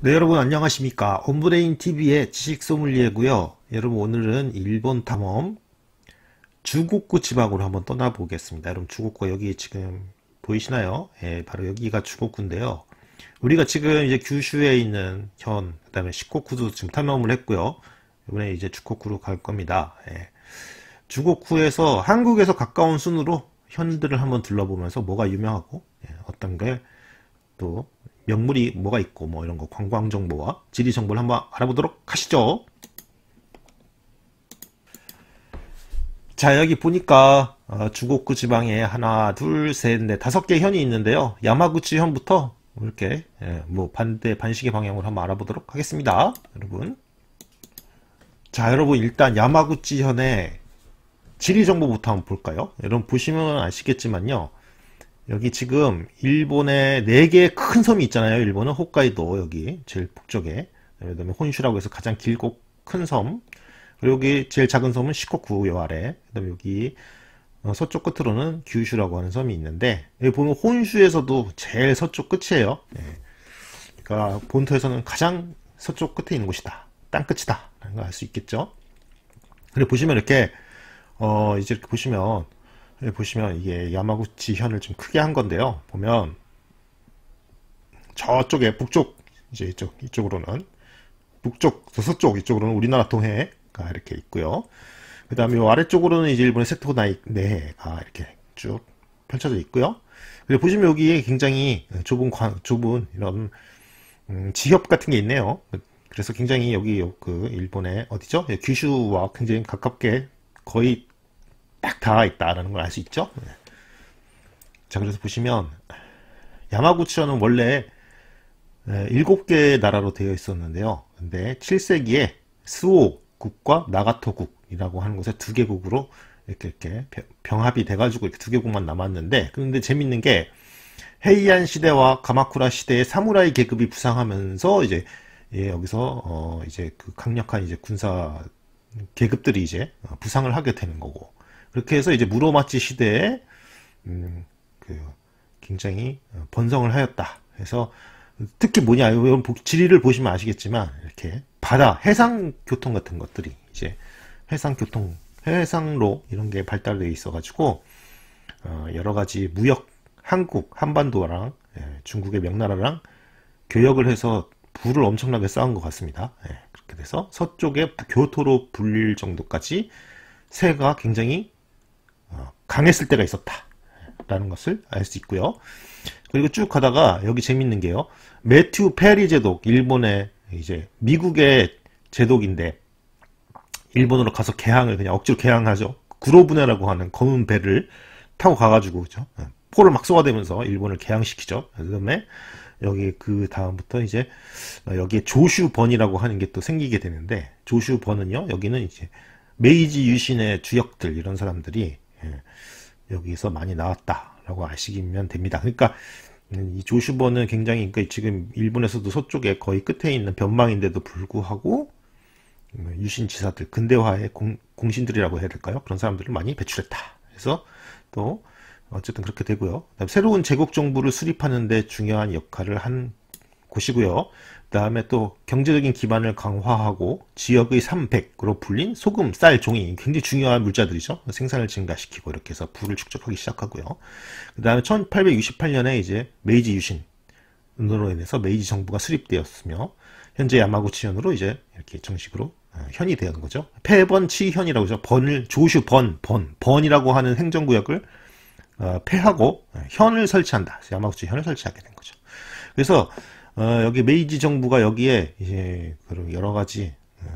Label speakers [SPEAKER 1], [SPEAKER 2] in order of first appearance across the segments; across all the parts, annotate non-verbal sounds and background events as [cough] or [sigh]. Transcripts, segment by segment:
[SPEAKER 1] 네 여러분 안녕하십니까 온브레인 TV의 지식 소믈리에고요 여러분 오늘은 일본 탐험 주곡구 지방으로 한번 떠나보겠습니다 여러분 주곡구 여기 지금 보이시나요 예, 바로 여기가 주곡구인데요 우리가 지금 이제 규슈에 있는 현그 다음에 시코쿠도 지금 탐험을 했고요 이번에 이제 주곡쿠로갈 겁니다 예. 주곡구에서 한국에서 가까운 순으로 현들을 한번 둘러보면서 뭐가 유명하고 예, 어떤 게또 명물이 뭐가 있고 뭐 이런 거 관광 정보와 지리 정보를 한번 알아보도록 하시죠. 자 여기 보니까 어, 주곡구 지방에 하나 둘 셋넷 다섯 개 현이 있는데요. 야마구치 현부터 이렇게 예, 뭐 반대 반시계 방향으로 한번 알아보도록 하겠습니다. 여러분. 자 여러분 일단 야마구치 현의 지리 정보부터 한번 볼까요? 여러분 보시면 아시겠지만요. 여기 지금 일본의4 개의 큰 섬이 있잖아요. 일본은 홋카이도 여기 제일 북쪽에 그다음에 혼슈라고 해서 가장 길고 큰 섬. 그리고 여기 제일 작은 섬은 시코쿠 요 아래. 그다음에 여기 어, 서쪽 끝으로는 규슈라고 하는 섬이 있는데 여기 보면 혼슈에서도 제일 서쪽 끝이에요. 네. 그러니까 본토에서는 가장 서쪽 끝에 있는 곳이다. 땅 끝이다. 라는 걸 알 수 있겠죠. 그리고 보시면 이렇게 어 이제 이렇게 보시면 예, 보시면 이게 야마구치 현을 좀 크게 한 건데요. 보면 저쪽에 북쪽 이제 이쪽 이쪽으로는 북쪽 서쪽 이쪽으로는 우리나라 동해가 이렇게 있고요. 그 다음에 아래쪽으로는 이제 일본의 세토 나이 내해가 이렇게 쭉 펼쳐져 있고요. 그리고 보시면 여기에 굉장히 좁은 관, 좁은 이런 음, 지협 같은 게 있네요. 그래서 굉장히 여기 그 일본의 어디죠? 규슈와 예, 굉장히 가깝게 거의 딱 닿아 있다라는 걸 알 수 있죠. 네. 자, 그래서 보시면 야마구치현은 원래 7개의 나라로 되어 있었는데요. 근데 7세기에 스오국과 나가토국이라고 하는 곳에 두 개국으로 이렇게 이렇게 병합이 돼가지고 이렇게 두 개국만 남았는데 그런데 재밌는 게 헤이안 시대와 가마쿠라 시대의 사무라이 계급이 부상하면서 이제 예, 여기서 어 이제 그 강력한 이제 군사 계급들이 이제 어, 부상을 하게 되는 거고 그렇게 해서 이제 무로마치 시대에 음, 그 굉장히 어, 번성을 하였다. 해서 특히 뭐냐, 이런 지리를 보시면 아시겠지만 이렇게 바다, 해상 교통 같은 것들이 이제 해상 교통, 해상로 이런 게 발달돼 있어가지고 어, 여러 가지 무역, 한국, 한반도랑 예, 중국의 명나라랑 교역을 해서 부를 엄청나게 쌓은 것 같습니다. 예, 그렇게 돼서 서쪽의 교토로 불릴 정도까지 세가 굉장히 어, 강했을 때가 있었다. 라는 것을 알 수 있고요. 그리고 쭉 가다가 여기 재밌는 게요. 매튜 페리 제독, 일본의 이제 미국의 제독인데 일본으로 가서 개항을 그냥 억지로 개항하죠. 구로분해라고 하는 검은 배를 타고 가가지고 그죠. 어, 포를 막 쏘아대면서 일본을 개항시키죠. 그다음에 여기 그 다음부터 이제 어, 여기에 조슈번이라고 하는 게 또 생기게 되는데 조슈번은요 여기는 이제 메이지 유신의 주역들 이런 사람들이 예, 여기서 많이 나왔다라고 아시면 됩니다. 그러니까 이 조슈버는 굉장히 그러니까 지금 일본에서도 서쪽에 거의 끝에 있는 변방인데도 불구하고 유신 지사들 근대화의 공, 공신들이라고 해야 될까요? 그런 사람들을 많이 배출했다. 그래서 또 어쨌든 그렇게 되고요. 그다음에 새로운 제국 정부를 수립하는데 중요한 역할을 한 곳이고요. 그다음에 또 경제적인 기반을 강화하고 지역의 삼백으로 불린 소금, 쌀, 종이 굉장히 중요한 물자들이죠. 생산을 증가시키고 이렇게 해서 부를 축적하기 시작하고요. 그다음에 1868년에 이제 메이지 유신으로 인해서 메이지 정부가 수립되었으며 현재 야마구치현으로 이제 이렇게 정식으로 어, 현이 되는 거죠. 폐번치현이라고 하죠. 번을 조슈 번, 번, 번이라고 하는 행정구역을 폐하고 어, 현을 설치한다. 야마구치 현을 설치하게 된 거죠. 그래서 어, 여기 메이지 정부가 여기에 이제 그런 여러 가지 어,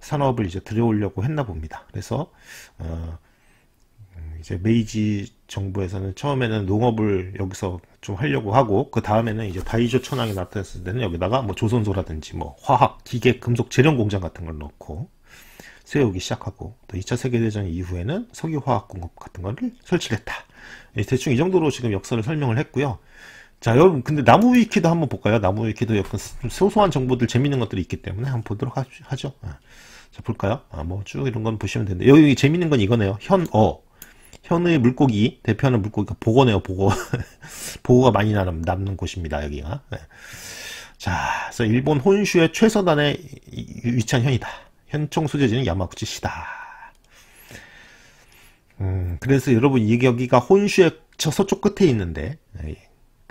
[SPEAKER 1] 산업을 이제 들여오려고 했나 봅니다. 그래서 어, 음, 이제 메이지 정부에서는 처음에는 농업을 여기서 좀 하려고 하고 그 다음에는 이제 다이조 천황이 나타났을 때는 여기다가 뭐 조선소라든지 뭐 화학, 기계, 금속 재련 공장 같은 걸 넣고 세우기 시작하고 또 2차 세계대전 이후에는 석유화학 공급 같은 거를 설치했다. 예, 대충 이 정도로 지금 역사를 설명을 했고요. 자 여러분 근데 나무 위키도 한번 볼까요? 나무 위키도 약간 소소한 정보들 재밌는 것들이 있기 때문에 한번 보도록 하, 죠자 예. 볼까요? 아뭐 쭉 이런 건 보시면 되는데 여기 재밌는 건 이거네요. 현어 현의 물고기 대표하는 물고기가 보고네요보고보고가 [laughs] 많이 남, 남는 곳입니다. 여기가 예. 자 그래서 일본 혼슈의 최서단의 위치한 현이다. 현총 소재지는 야마구치시다. 음, 그래서 여러분 이 여기가 혼슈의 저 서쪽 끝에 있는데 예,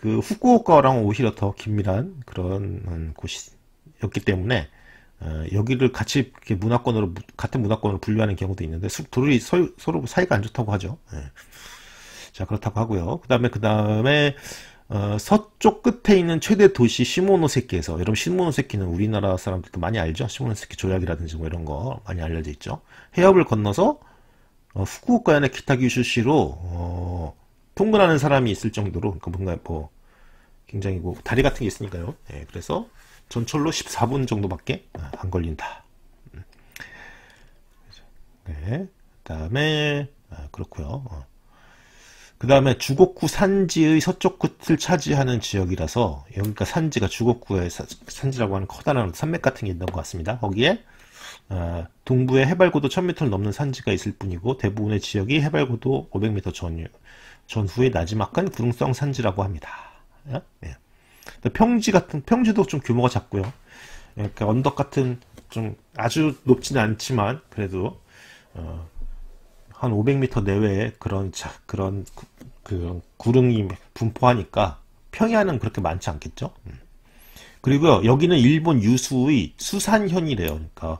[SPEAKER 1] 그 후쿠오카랑 오히려 더 긴밀한 그런 곳이었기 때문에 어, 여기를 같이 이렇게 문화권으로 같은 문화권으로 분류하는 경우도 있는데 둘이 서, 로 사이가 안 좋다고 하죠. 예. 자 그렇다고 하고요. 그다음에 그다음에 어, 서쪽 끝에 있는 최대 도시 시모노세키에서 여러분 시모노세키는 우리나라 사람들도 많이 알죠. 시모노세키 조약이라든지 뭐 이런 거 많이 알려져 있죠. 해협을 건너서 어, 후쿠오카현의 기타규슈시로 어, 통근하는 사람이 있을 정도로 그러니까 뭔가 뭐 굉장히 뭐 다리 같은 게 있으니까요. 예, 그래서 전철로 14분 정도밖에 아, 안 걸린다. 음. 네, 그다음에 아, 그렇고요. 어. 그다음에 주곡구 산지의 서쪽 끝을 차지하는 지역이라서 여기가 산지가 주곡구의 산지라고 하는 커다란 산맥 같은 게 있는 것 같습니다. 거기에 어, 아, 동부에 해발고도 1000m를 넘는 산지가 있을 뿐이고 대부분의 지역이 해발고도 500m 전, 전후의 나지막한 구릉성 산지라고 합니다. 예. 예. 평지 같은 평지도 좀 규모가 작고요. 예, 그러니까 언덕 같은 좀 아주 높지는 않지만 그래도 어, 한 500m 내외의 그런 자, 그런 구, 그 구릉이 분포하니까 평야는 그렇게 많지 않겠죠. 음. 그리고 여기는 일본 유수의 수산현이래요. 그러니까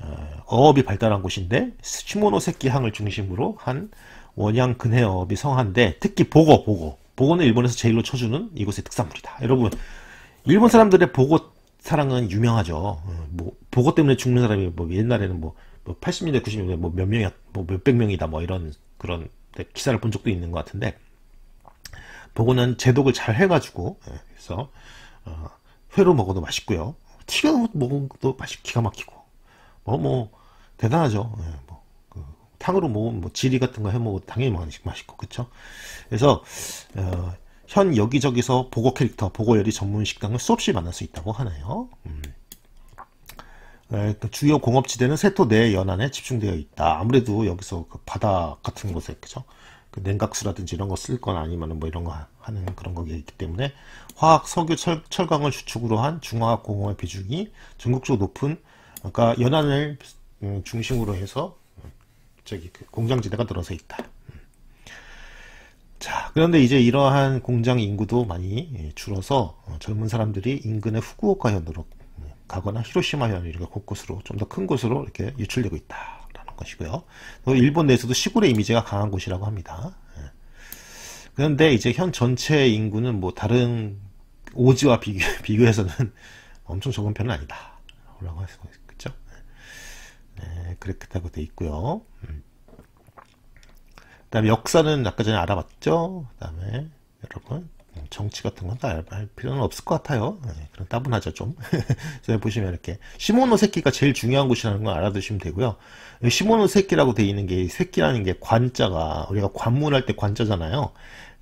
[SPEAKER 1] 어, 업이 발달한 곳인데 시모노세키 항을 중심으로 한 원양 근해어업이 성한데 특히 보고보고 보고는 일본에서 제일로 쳐주는 이곳의 특산물이다. 여러분, 일본 사람들의 보고 사랑은 유명하죠. 뭐 보고 때문에 죽는 사람이 뭐 옛날에는 뭐, 뭐 80년대, 90년대 뭐 몇 명이 뭐 몇 백 명이다 뭐 이런 그런 기사를 본 적도 있는 것 같은데 보고는 제독을 잘 해가지고 예, 그래서 어, 회로 먹어도 맛있고요. 튀겨 먹어도 맛이 기가 막히고 뭐뭐 뭐 대단하죠. 예, 뭐 탕으로 먹으면 뭐, 뭐 지리 같은 거 해 먹어도 당연히 맛있고 그쵸 그래서 어, 현 여기저기서 보고 캐릭터 보고 요리 전문 식당을 수없이 만날 수 있다고 하네요 음. 그러니까 주요 공업지대는 세토 내 연안에 집중되어 있다. 아무래도 여기서 그 바다 같은 곳에 그죠? 그 냉각수라든지 이런 거 쓸 건 아니면 뭐 이런 거 하는 그런 거기 기 때문에 화학, 석유, 철, 철강을 주축으로 한 중화학 공업의 비중이 전국적으로 높은 그러니까 연안을 음, 중심으로 해서 저기 그 공장지대가 늘어서 있다. 음. 자, 그런데 이제 이러한 공장 인구도 많이 예, 줄어서 어, 젊은 사람들이 인근의 후쿠오카현으로 음, 가거나 히로시마현 이렇 곳곳으로 좀 더 큰 곳으로 이렇게 유출되고 있다라는 것이고요. 일본 내에서도 시골의 이미지가 강한 곳이라고 합니다. 예. 그런데 이제 현 전체 인구는 뭐 다른 오지와 비교, [laughs] 비교해서는 엄청 적은 편은 아니다. 라고 할 수가 있겠죠. 예. 그렇다고 돼 있고요. 음. 그 다음에 역사는 아까 전에 알아봤죠. 그 다음에 여러분 음, 정치 같은 건 다 알 필요는 없을 것 같아요. 네, 그런 따분하죠 좀. 그래서 [laughs] 보시면 이렇게 시모노세키가 제일 중요한 곳이라는 걸 알아두시면 되고요. 시모노세키라고 돼 있는 게 세키라는 게 관자가 우리가 관문할 때 관자잖아요.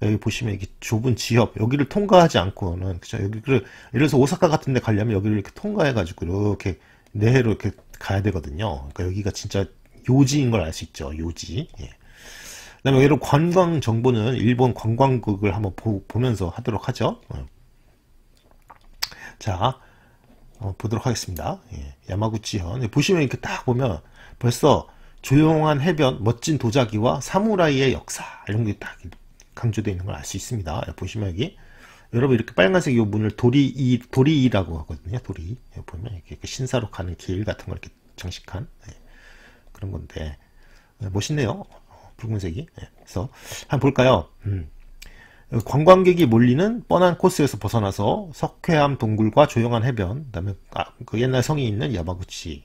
[SPEAKER 1] 여기 보시면 이게 좁은 지역 여기를 통과하지 않고는 그죠 여기를 예를 들어서 오사카 같은 데 가려면 여기를 이렇게 통과해 가지고 이렇게 내로 이렇게 가야 되거든요. 그러니까 여기가 진짜 요지인 걸 알 수 있죠. 요지. 예. 그다음에 여기로 관광 정보는 일본 관광국을 한번 보, 면서 하도록 하죠. 어. 자, 어, 보도록 하겠습니다. 예. 야마구치현 예, 보시면 이렇게 딱 보면 벌써 조용한 해변, 멋진 도자기와 사무라이의 역사 이런 게 딱 강조되어 있는 걸 알 수 있습니다. 예, 보시면 여기 여러분 이렇게 빨간색 이 문을 도리이 도리이라고 하거든요. 도리 보면 이렇게, 신사로 가는 길 같은 걸 이렇게 장식한 네. 그런 건데 네, 멋있네요. 붉은색이. 네. 그래서 한번 볼까요? 음. 관광객이 몰리는 뻔한 코스에서 벗어나서 석회암 동굴과 조용한 해변, 그다음에 아, 그 옛날 성이 있는 야마구치.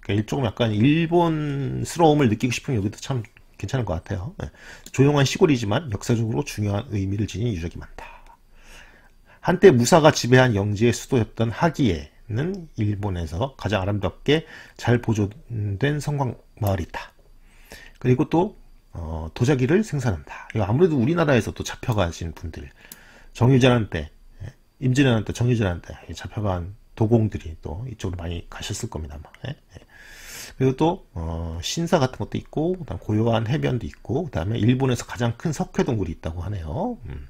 [SPEAKER 1] 그러니까 조금 약간 일본스러움을 느끼고 싶은 여기도 참 괜찮은 것 같아요. 네. 조용한 시골이지만 역사적으로 중요한 의미를 지닌 유적이 많다. 한때 무사가 지배한 영지의 수도였던 하기에는 일본에서 가장 아름답게 잘 보존된 성곽 마을이다. 그리고 또 어, 도자기를 생산한다. 이거 아무래도 우리나라에서 또 잡혀가신 분들, 정유재란 때, 예, 임진왜란 때, 정유재란 때 잡혀간 도공들이 또 이쪽으로 많이 가셨을 겁니다. 아마. 예, 예? 그리고 또 어, 신사 같은 것도 있고, 그다음 고요한 해변도 있고, 그다음에 일본에서 가장 큰 석회 동굴이 있다고 하네요. 음.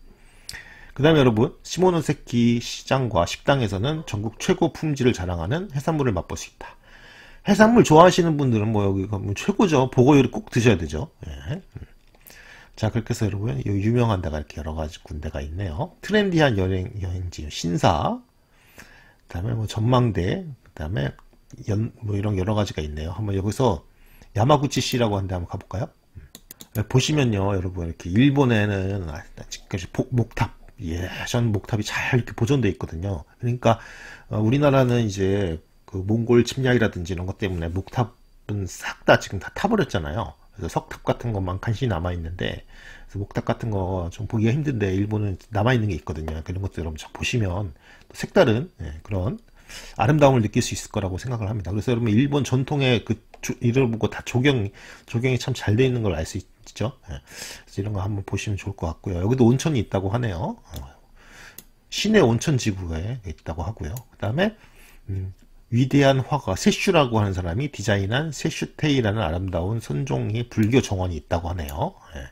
[SPEAKER 1] 그 다음에 여러분 시모노세키 시장과 식당에서는 전국 최고 품질을 자랑하는 해산물을 맛볼 수 있다. 해산물 좋아하시는 분들은 뭐 여기 가 뭐 최고죠. 보고 요리 꼭 드셔야 되죠. 예. 음. 자 그렇게 해서 여러분 이 유명한 데가 이렇게 여러 가지 군데가 있네요. 트렌디한 여행 여행지 신사, 그다음에 뭐 전망대, 그다음에 연뭐 이런 여러 가지가 있네요. 한번 여기서 야마구치 씨라고 한데 한번 가볼까요? 음. 보시면요, 여러분 이렇게 일본에는 아직까지 아, 목탑 예전 목탑이 잘 이렇게 보존돼 있거든요. 그러니까 어, 우리나라는 이제 그 몽골 침략이라든지 이런 것 때문에 목탑은 싹 다 지금 다 타버렸잖아요. 그래서 석탑 같은 것만 간신히 남아 있는데 그래서 목탑 같은 거 좀 보기가 힘든데 일본은 남아 있는 게 있거든요. 그런 것들 여러분 보시면 색다른 예, 그런 아름다움을 느낄 수 있을 거라고 생각을 합니다. 그래서 여러분 일본 전통의 그 조, 이를 보고 다 조경 조경이 참 잘 돼 있는 걸 알 수 있죠. 예. 이런 거 한번 보시면 좋을 것 같고요. 여기도 온천이 있다고 하네요. 어. 시내 온천 지구에 있다고 하고요. 그 다음에 음, 위대한 화가 세슈라고 하는 사람이 디자인한 세슈테이라는 아름다운 선종이 불교 정원이 있다고 하네요. 예.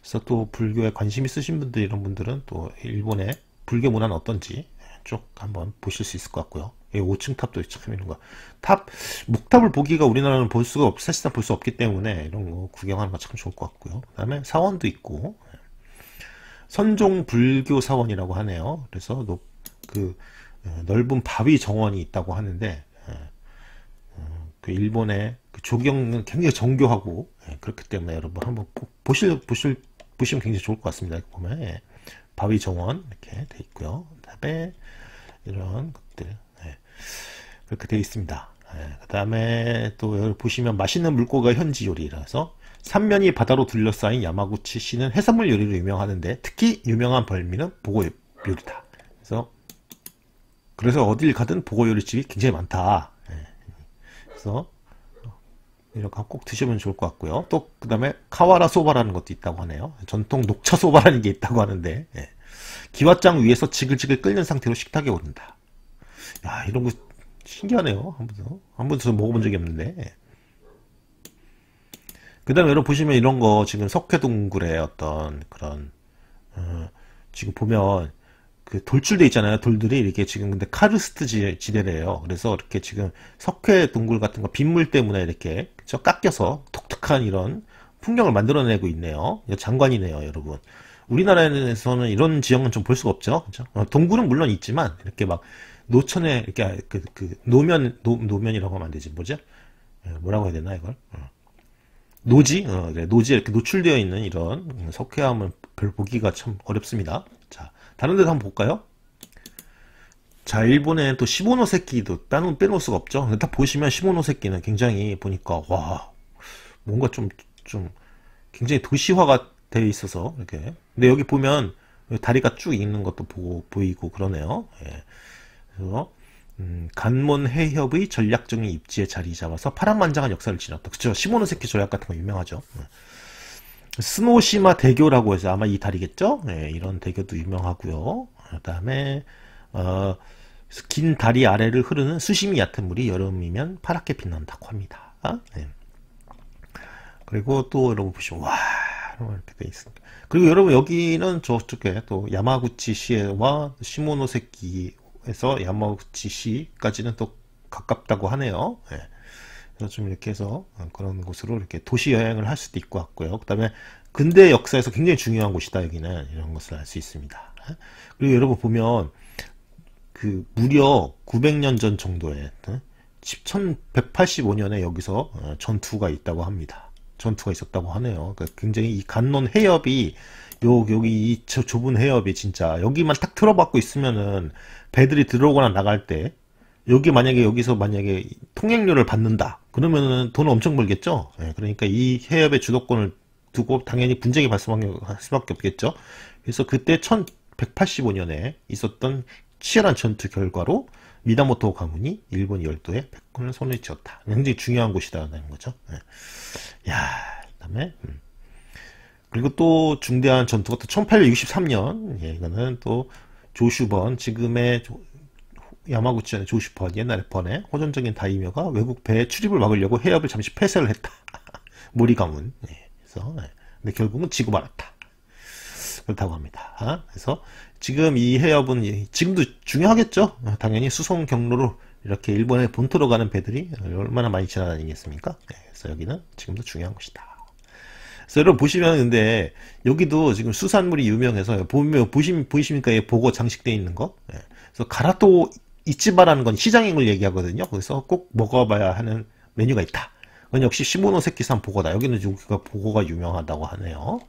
[SPEAKER 1] 그래서 또 불교에 관심 있으신 분들 이런 분들은 또 일본의 불교 문화는 어떤지 쭉 한번 보실 수 있을 것 같고요. 5층 예, 탑도 참 이런 거. 탑, 목탑을 보기가 우리나라는 볼 수가 없, 사실상 볼 수 없기 때문에 이런 거 구경하는 거 참 좋을 것 같고요. 그 다음에 사원도 있고, 예. 선종 불교 사원이라고 하네요. 그래서 높, 그, 어, 넓은 바위 정원이 있다고 하는데, 예. 어, 그 일본의 그 조경은 굉장히 정교하고, 그렇기 때문에 여러분 한번 보실, 보실, 보시면 굉장히 좋을 것 같습니다. 보면, 바위 정원 이렇게 돼 있고요. 빼 이런 것들 네. 그렇게 되어 있습니다. 네. 그 다음에 또 여기 보시면 맛있는 물고기가 현지 요리라서 삼면이 바다로 둘러싸인 야마구치시는 해산물 요리로 유명하는데 특히 유명한 벌미는 보고 요리다. 그래서 그래서 어딜 가든 보고 요리집이 굉장히 많다. 네. 그래서 이렇게 꼭 드시면 좋을 것 같고요. 또그 다음에 카와라 소바라는 것도 있다고 하네요. 전통 녹차 소바라는 게 있다고 하는데 예. 기왓장 위에서 지글지글 끓는 상태로 식탁에 오른다. 야, 이런 거 신기하네요. 한 번도. 한 번도 먹어본 적이 없는데. 그 다음에 여러분 보시면 이런 거 지금 석회동굴의 어떤 그런, 어, 지금 보면 그 돌출돼 있잖아요. 돌들이 이렇게 지금 근데 카르스트 지대래요. 그래서 이렇게 지금 석회 동굴 같은 거 빗물 때문에 이렇게 그쵸? 깎여서 독특한 이런 풍경을 만들어내고 있네요. 장관이네요, 여러분. 우리나라에서는 이런 지형은 좀 볼 수가 없죠. 그죠 어, 동굴은 물론 있지만 이렇게 막 노천에 이렇게 그, 그 노면 노, 노면이라고 하면 안 되지 뭐죠? 예, 뭐라고 해야 되나 이걸? 어. 노지, 어, 네, 노지에 이렇게 노출되어 있는 이런 석회암을별 보기가 참 어렵습니다. 자, 다른 데도 한번 볼까요? 자, 일본에 또시보노세끼도 따놓, 빼놓을 수가 없죠. 딱 보시면 시보노세끼는 굉장히 보니까, 와, 뭔가 좀, 좀, 굉장히 도시화가 되어 있어서 이렇게 근데 여기 보면 다리가 쭉 있는 것도 보, 보이고 그러네요 예. 그래서 음, 간문 해협의 전략적인 입지에 자리 잡아서 파란만장한 역사를 지났다 그쵸 시모노세키 조약 같은 거 유명하죠 예. 스노시마 대교라고 해서 아마 이 다리겠죠 예, 이런 대교도 유명하고요 예, 그 다음에 어, 긴 다리 아래를 흐르는 수심이 얕은 물이 여름이면 파랗게 빛난다고 합니다 아? 그리고 또 여러분 보시면 와 이렇게 돼 있습니다. 그리고 여러분 여기는 저쪽에 또 야마구치시와 시모노세키에서 야마구치시까지는 또 가깝다고 하네요. 예. 그래서 좀 이렇게 해서 그런 곳으로 이렇게 도시 여행을 할 수도 있고 같고요. 그 다음에 근대 역사에서 굉장히 중요한 곳이다 여기는 이런 것을 알 수 있습니다. 그리고 여러분 보면 그 무려 900년 전 정도에 1185년에 여기서 어, 전투가 있다고 합니다. 전투가 있었다고 하네요. 그러니까 굉장히 이 간론 해협이 요 여기 이 좁은 해협이 진짜 여기만 딱 틀어박고 있으면은 배들이 들어오거나 나갈 때 여기 만약에 여기서 만약에 통행료를 받는다 그러면은 돈 엄청 벌겠죠. 예, 그러니까 이 해협의 주도권을 두고 당연히 분쟁이 발생할 수밖에 없겠죠. 그래서 그때 1185년에 있었던 치열한 전투 결과로 미나모토 가문이 일본 열도에 백권을 손에 쥐었다. 굉장히 중요한 곳이다라는 거죠. 예. 야, 그다음에 음. 그리고 또 중대한 전투가 또 1863년 예, 이거는 또 조슈번 지금의 조, 야마구치현의 조슈번 옛날에 번에 호전적인 다이묘가 외국 배에 출입을 막으려고 해협을 잠시 폐쇄를 했다. [laughs] 모리 가문. 예, 그래서 네. 근데 결국은 지고 말았다. 그렇다고 합니다. 그래서 지금 이 해협은 지금도 중요하겠죠. 당연히 수송 경로로 이렇게 일본의 본토로 가는 배들이 얼마나 많이 지나다니겠습니까? 네, 그래서 여기는 지금도 중요한 것이다. 그래서 여러분 보시면 근데 여기도 지금 수산물이 유명해서 보면 보시 보이십니까? 이 보고 장식돼 있는 거. 네. 그래서 가라토 이치바라는 건 시장인 걸 얘기하거든요. 그래서 꼭 먹어봐야 하는 메뉴가 있다. 그건 역시 시모노세키산 보고다. 여기는 여기가 보고가 유명하다고 하네요.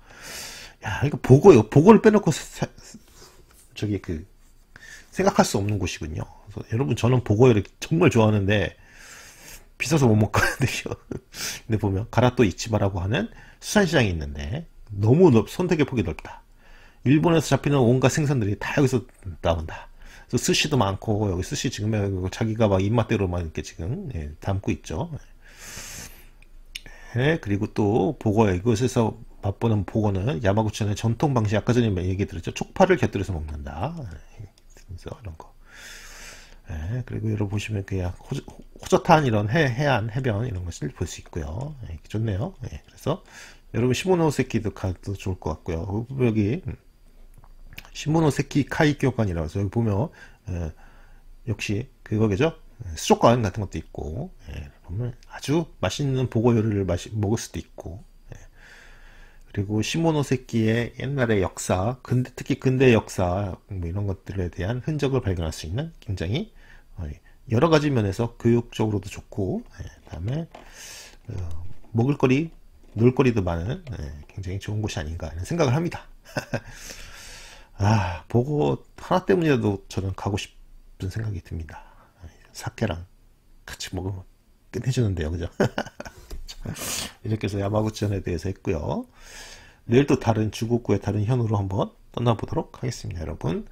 [SPEAKER 1] 야, 이거 보고요. 보고를 빼놓고 사, 저기 그 생각할 수 없는 곳이군요. 여러분 저는 보고를 정말 좋아하는데 비싸서 못 먹거든요. [laughs] 근데 보면 가라또 이치바라고 하는 수산시장이 있는데 너무 넓, 선택의 폭이 넓다. 일본에서 잡히는 온갖 생선들이 다 여기서 나온다. 그래서 스시도 많고 여기 스시 지금 자기가 막 입맛대로 막 이렇게 지금 예, 담고 있죠. 예, 그리고 또 보고요. 이곳에서 맛보는 보고는 야마구치는 전통 방식 아까 전에 뭐 얘기 드렸죠 촉파를 곁들여서 먹는다 그래서 이런 거 예, 그리고 여러분 보시면 그냥 호 호젓한 이런 해, 해안 해변 이런 것을 볼 수 있고요 예, 좋네요 예, 그래서 여러분 시모노세키도 가도 좋을 것 같고요 여기 시모노세키 카이 교관이라고 해서 여기 보면 예, 역시 그거겠죠 수족관 같은 것도 있고 예, 보면 아주 맛있는 보고 요리를 마시, 먹을 수도 있고 그리고 시모노세키의 옛날의 역사, 근대, 특히 근대 역사 뭐 이런 것들에 대한 흔적을 발견할 수 있는 굉장히 어, 여러 가지 면에서 교육적으로도 좋고 예, 그다음에 어, 먹을거리, 놀거리도 많은 예, 굉장히 좋은 곳이 아닌가 하는 생각을 합니다. [laughs] 아 보고 하나 때문이라도 저는 가고 싶은 생각이 듭니다. 아, 사케랑 같이 먹으면 끝내주는데요, 그죠? [laughs] [laughs] 이렇게 해서 야마구천에 치 대해서 했고요. 내일 또 다른 주국구의 다른 현으로 한번 떠나보도록 하겠습니다. 여러분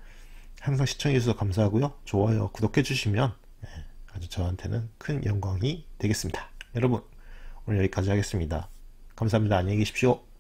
[SPEAKER 1] 항상 시청해주셔서 감사하고요. 좋아요, 구독해주시면 예, 아주 저한테는 큰 영광이 되겠습니다. 여러분 오늘 여기까지 하겠습니다. 감사합니다. 안녕히 계십시오.